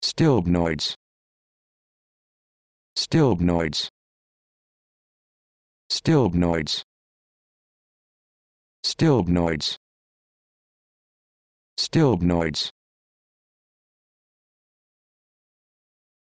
Stilbnoids. Stilbnoids. Stilbnoids. Stilbnoids. Stilbnoids.